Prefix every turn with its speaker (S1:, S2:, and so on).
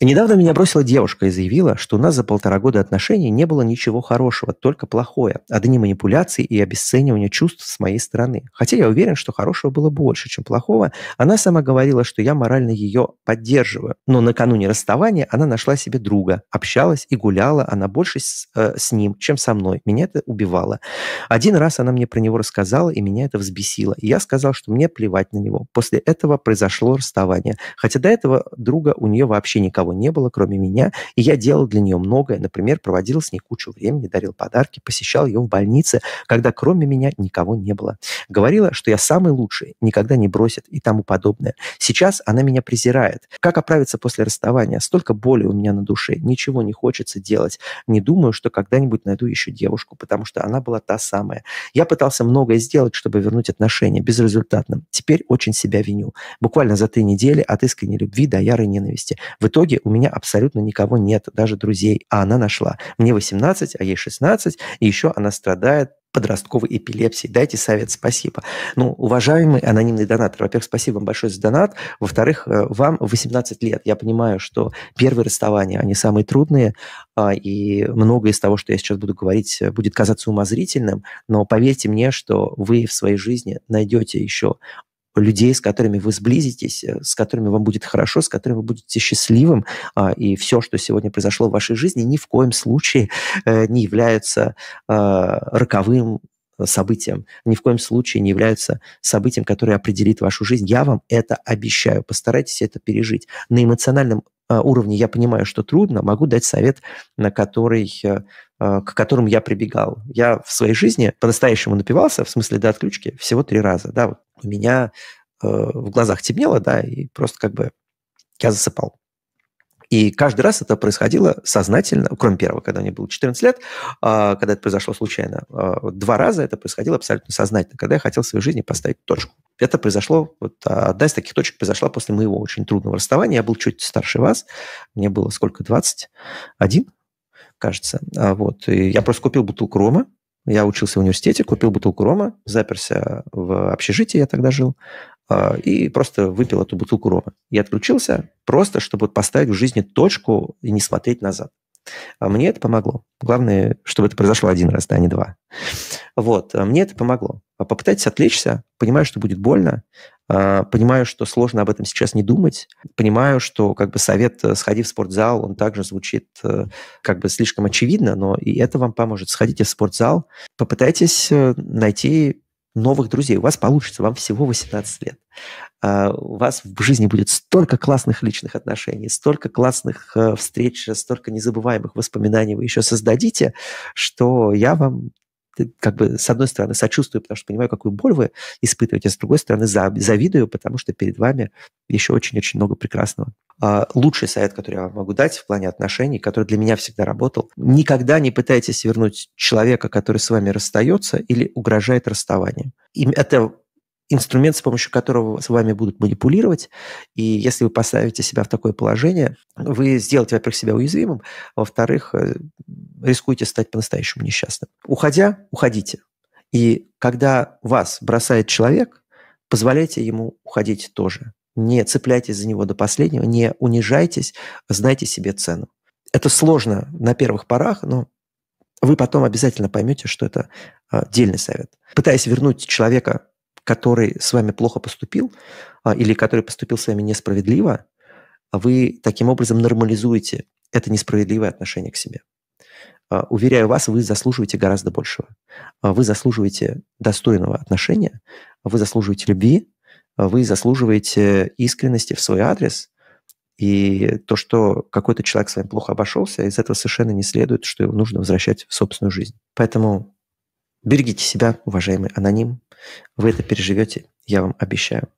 S1: недавно меня бросила девушка и заявила, что у нас за полтора года отношений не было ничего хорошего, только плохое, одни манипуляции и обесценивание чувств с моей стороны. Хотя я уверен, что хорошего было больше, чем плохого. Она сама говорила, что я морально ее поддерживаю. Но накануне расставания она нашла себе друга, общалась и гуляла она больше с, э, с ним, чем со мной. Меня это убивало. Один раз она мне про него рассказала, и меня это взбесило. И я сказал, что мне плевать на него. После этого произошло расставание. Хотя до этого друга у нее вообще никого никого не было, кроме меня, и я делал для нее многое. Например, проводил с ней кучу времени, дарил подарки, посещал ее в больнице, когда кроме меня никого не было. Говорила, что я самый лучший, никогда не бросит и тому подобное. Сейчас она меня презирает. Как оправиться после расставания? Столько боли у меня на душе, ничего не хочется делать. Не думаю, что когда-нибудь найду еще девушку, потому что она была та самая. Я пытался многое сделать, чтобы вернуть отношения, безрезультатно. Теперь очень себя виню. Буквально за три недели от искренней любви до ярой ненависти. В итоге итоге у меня абсолютно никого нет, даже друзей, а она нашла. Мне 18, а ей 16, и еще она страдает подростковой эпилепсии. Дайте совет, спасибо. Ну, уважаемый анонимный донатор, во-первых, спасибо вам большое за донат. Во-вторых, э, вам 18 лет. Я понимаю, что первые расставания, они самые трудные, а, и многое из того, что я сейчас буду говорить, э, будет казаться умозрительным, но поверьте мне, что вы в своей жизни найдете еще людей, с которыми вы сблизитесь, э, с которыми вам будет хорошо, с которыми вы будете счастливым. А, и все, что сегодня произошло в вашей жизни, ни в коем случае э, не является а, роковым событием, ни в коем случае не является событием, которое определит вашу жизнь. Я вам это обещаю. Постарайтесь это пережить. На эмоциональном а, уровне я понимаю, что трудно, могу дать совет, на который, э, к которому я прибегал. Я в своей жизни по-настоящему напивался, в смысле до отключки, всего три раза. Да, вот у меня э, в глазах темнело, да, и просто как бы я засыпал. И каждый раз это происходило сознательно, кроме первого, когда мне было 14 лет, а, когда это произошло случайно. А, два раза это происходило абсолютно сознательно, когда я хотел в своей жизни поставить точку. Это произошло, вот а, одна из таких точек произошла после моего очень трудного расставания. Я был чуть старше вас, мне было сколько, 21, кажется. Вот. И я просто купил бутылку рома, я учился в университете, купил бутылку рома, заперся в общежитии, я тогда жил, а, и просто выпил эту бутылку рома. Я отключился просто, чтобы поставить в жизни точку и не смотреть назад. А мне это помогло. Главное, чтобы это произошло один раз, да, а не два. Вот, а мне это помогло. Попытайтесь отвлечься, понимаю, что будет больно, а, понимаю, что сложно об этом сейчас не думать. Понимаю, что как бы совет э, «сходи в спортзал», он также звучит э, как бы слишком очевидно, но и это вам поможет. Сходите в спортзал, попытайтесь э, найти новых друзей. У вас получится, вам всего 18 лет. А, у вас в жизни будет столько классных личных отношений, столько классных встреч, столько незабываемых воспоминаний вы еще создадите, что я вам как бы, с одной стороны, сочувствую, потому что понимаю, какую боль вы испытываете, с другой стороны, завидую, потому что перед вами еще очень-очень много прекрасного. А, лучший совет, который я вам могу дать в плане отношений, который для меня всегда работал, никогда не пытайтесь вернуть человека, который с вами расстается или угрожает расставанием. Им это инструмент, с помощью которого с вами будут манипулировать. И если вы поставите себя в такое положение, вы сделаете, во-первых, себя уязвимым, а во-вторых, э, рискуете стать по-настоящему несчастным. Уходя, уходите. И когда вас бросает человек, позволяйте ему уходить тоже. Не цепляйтесь за него до последнего, не унижайтесь, знайте себе цену. Это сложно на первых порах, но вы потом обязательно поймете, что это э, дельный совет. Пытаясь вернуть человека который с вами плохо поступил а, или который поступил с вами несправедливо, вы таким образом нормализуете это несправедливое отношение к себе. А, уверяю вас, вы заслуживаете гораздо большего. А, вы заслуживаете достойного отношения, вы заслуживаете любви, вы заслуживаете искренности в свой адрес. И то, что какой-то человек с вами плохо обошелся, из этого совершенно не следует, что его нужно возвращать в собственную жизнь. Поэтому Берегите себя, уважаемый аноним. Вы это переживете, я вам обещаю.